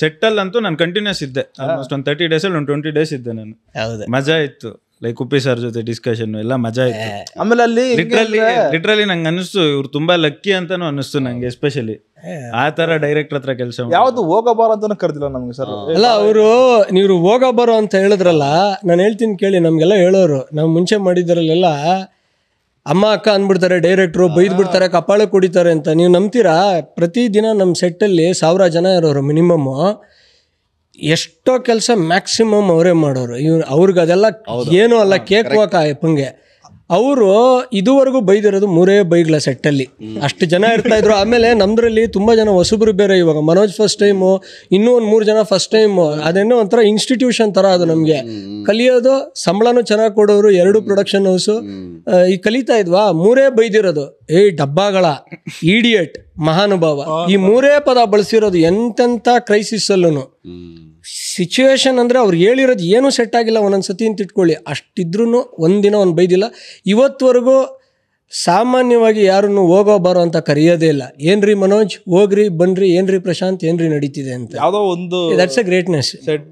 settle ಅಂತೂ ನಾನು continuous ಇದ್ದೆ ಆಲ್ಮೋಸ್ಟ್ ಒಂದು ತರ್ಟಿ ಡೇಸಲ್ಲಿ ಒಂದು ಟ್ವೆಂಟಿ ಡೇಸ್ ಇದ್ದೆ ನಾನು ಹೌದು ಮಜಾ ಇತ್ತು ಲೈಕ್ ಉಪ್ಪಿ ಸರ್ ಜೊತೆ ಡಿಸ್ಕಷನ್ ಎಲ್ಲ ಮಜಾ ಇತ್ತು ಆಮೇಲೆ ಅಲ್ಲಿ ಲಿಟ್ರಲಿ ಲಿಟ್ರಲಿ ನಂಗೆ ಅನಿಸ್ತು ಇವ್ರು ತುಂಬಾ ಲಕ್ಕಿ ಅಂತಾನೂ ಅನಿಸ್ತು ನಂಗೆ ಎಸ್ಪೆಷಲಿ ಆ ತರ ಡೈರೆಕ್ಟ್ ಹತ್ರ ಕೆಲಸ ಯಾವ್ದು ಹೋಗಬಾರ ಅಂತ ಕರೆದಿಲ್ಲ ನಮ್ಗೆ ಸರ್ ಅಲ್ಲ ಅವರು ನೀವು ಹೋಗಬಾರೋ ಅಂತ ಹೇಳಿದ್ರಲ್ಲ ನಾನು ಹೇಳ್ತೀನಿ ಕೇಳಿ ನಮ್ಗೆಲ್ಲ ಹೇಳೋರು ನಾವು ಮುಂಚೆ ಮಾಡಿದ್ರಲ್ಲೆಲ್ಲ ಅಮ್ಮ ಅಕ್ಕ ಅಂದ್ಬಿಡ್ತಾರೆ ಡೈರೆಕ್ಟ್ರು ಬೈದ್ ಬಿಡ್ತಾರೆ ಕಪಾಳ ಕುಡಿತಾರೆ ಅಂತ ನೀವು ನಂಬ್ತೀರಾ ಪ್ರತಿದಿನ ನಮ್ಮ ಸೆಟ್ಟಲ್ಲಿ ಸಾವಿರ ಜನ ಇರೋರು ಮಿನಿಮಮ್ಮು ಎಷ್ಟೋ ಕೆಲಸ ಮ್ಯಾಕ್ಸಿಮಮ್ ಅವರೇ ಮಾಡೋರು ಇವ್ ಅವ್ರಿಗೆ ಅದೆಲ್ಲ ಏನೂ ಅಲ್ಲ ಕೇಕ್ ವಾಕ್ ಅಪ್ಪಂಗೆ ಅವರು ಇದುವರೆಗೂ ಬೈದಿರೋದು ಮೂರೇ ಬೈಗಳ ಸೆಟ್ಟಲ್ಲಿ ಅಷ್ಟು ಜನ ಇರ್ತಾ ಇದ್ರು ಆಮೇಲೆ ನಮ್ದ್ರಲ್ಲಿ ತುಂಬ ಜನ ಹೊಸಬ್ರು ಬೇರೆ ಇವಾಗ ಮನೋಜ್ ಫಸ್ಟ್ ಟೈಮು ಇನ್ನೂ ಒಂದು ಮೂರು ಜನ ಫಸ್ಟ್ ಟೈಮು ಅದೇನೋ ಒಂಥರ ಇನ್ಸ್ಟಿಟ್ಯೂಷನ್ ಥರ ಅದು ನಮಗೆ ಕಲಿಯೋದು ಸಂಬಳನೂ ಚೆನ್ನಾಗಿ ಕೊಡೋರು ಎರಡು ಪ್ರೊಡಕ್ಷನ್ ಹೌಸು ಈ ಕಲಿತಾ ಇದ್ವಾ ಮೂರೇ ಬೈದಿರೋದು ಏ ಡಬ್ಬಾಗಳ ಈಡಿಯಟ್ ಮಹಾನುಭಾವ ಈ ಮೂರೇ ಪದ ಬಳಸಿರೋದು ಎಂತೆಂಥ ಕ್ರೈಸಿಸ್ ಅಲ್ಲೂ ಸಿಚುವೇಶನ್ ಅಂದರೆ ಅವ್ರು ಹೇಳಿರೋದು ಏನೂ ಸೆಟ್ ಆಗಿಲ್ಲ ಒಂದೊಂದು ಸತಿ ಅಂತ ಇಟ್ಕೊಳ್ಳಿ ಅಷ್ಟಿದ್ರೂ ಒಂದಿನ ಒಂದು ಬೈದಿಲ್ಲ ಇವತ್ತವರೆಗೂ ಸಾಮಾನ್ಯವಾಗಿ ಯಾರನ್ನು ಹೋಗೋ ಬರೋ ಅಂತ ಕರೆಯೋದೇ ಇಲ್ಲ ಏನ್ರಿ ಮನೋಜ್ ಹೋಗ್ರಿ ಬನ್ರಿ ಏನ್ರಿ ಪ್ರಶಾಂತ್ ಏನ್ರಿ ನಡೀತಿದೆ ಅಂತ ಯಾವುದೋ ಒಂದು that's a greatness set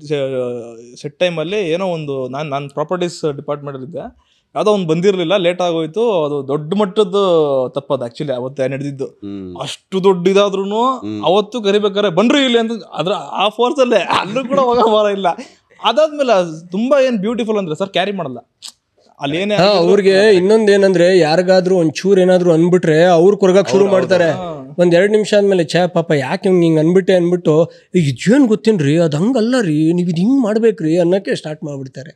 set ಟೈಮಲ್ಲಿ ಏನೋ ಒಂದು ನಾನು ನಾನು ಪ್ರಾಪರ್ಟೀಸ್ ಡಿಪಾರ್ಟ್ಮೆಂಟಲ್ಲಿದ್ದೆ ಯಾವುದೋ ಒಂದು ಬಂದಿರಲಿಲ್ಲ ಲೇಟ್ ಆಗೋಯ್ತು ಅದು ದೊಡ್ಡ ಮಟ್ಟದ ತಪ್ಪದು ಆಕ್ಚುಲಿ ಅವತ್ತು ನಡೆದಿದ್ದು ಅಷ್ಟು ದೊಡ್ಡ ಇದಾದ್ರೂ ಅವತ್ತು ಕರಿಬೇಕಾರೆ ಬನ್ರಿ ಇಲ್ಲಿ ಅಂತ ಅದ್ರ ಆ ಫೋರ್ಸಲ್ಲೇ ಅಲ್ಲೂ ಕೂಡ ಹೋಗೋ ಬರ ಇಲ್ಲ ಅದಾದ್ಮೇಲೆ ತುಂಬಾ ಏನು ಬ್ಯೂಟಿಫುಲ್ ಅಂದ್ರೆ ಸರ್ ಕ್ಯಾರಿ ಮಾಡಲ್ಲ ಅವ್ರಿಗೆ ಇನ್ನೊಂದ್ ಏನಂದ್ರೆ ಯಾರಿಗಾದ್ರೂ ಒಂದ್ ಚೂರ್ ಏನಾದ್ರು ಅನ್ಬಿಟ್ರೆ ಅವ್ರ ಕೊರ್ಗಕ್ ಶುರು ಮಾಡ್ತಾರೆ ಒಂದ್ ಎರಡ್ ನಿಮಿಷ ಆದ್ಮೇಲೆ ಛೇ ಪಾಪ ಯಾಕೆ ಹಿಂಗ್ ಹಿಂಗ್ ಅನ್ಬಿಟ್ಟೆ ಅನ್ಬಿಟ್ಟು ಈಗ ಜೀವನ್ ಗೊತ್ತಿನ್ರಿ ಅದ್ ಹಂಗಲ್ಲ ರೀ ನೀವ್ ಇದ್ ಹಿಂಗ್ ಮಾಡ್ಬೇಕ್ರಿ ಅನ್ನಕ್ಕೆ ಸ್ಟಾರ್ಟ್ ಮಾಡ್ಬಿಡ್ತಾರೆ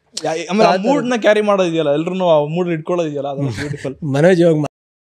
ಕ್ಯಾರಿ ಮಾಡೋದಿದೆಯಲ್ಲ ಎಲ್ರು ಮೂಡ್ ಇಟ್ಕೊಳ್ಳೋದಿದೆಯಲ್ಲ ಮನೋಜ್ ಇವಾಗ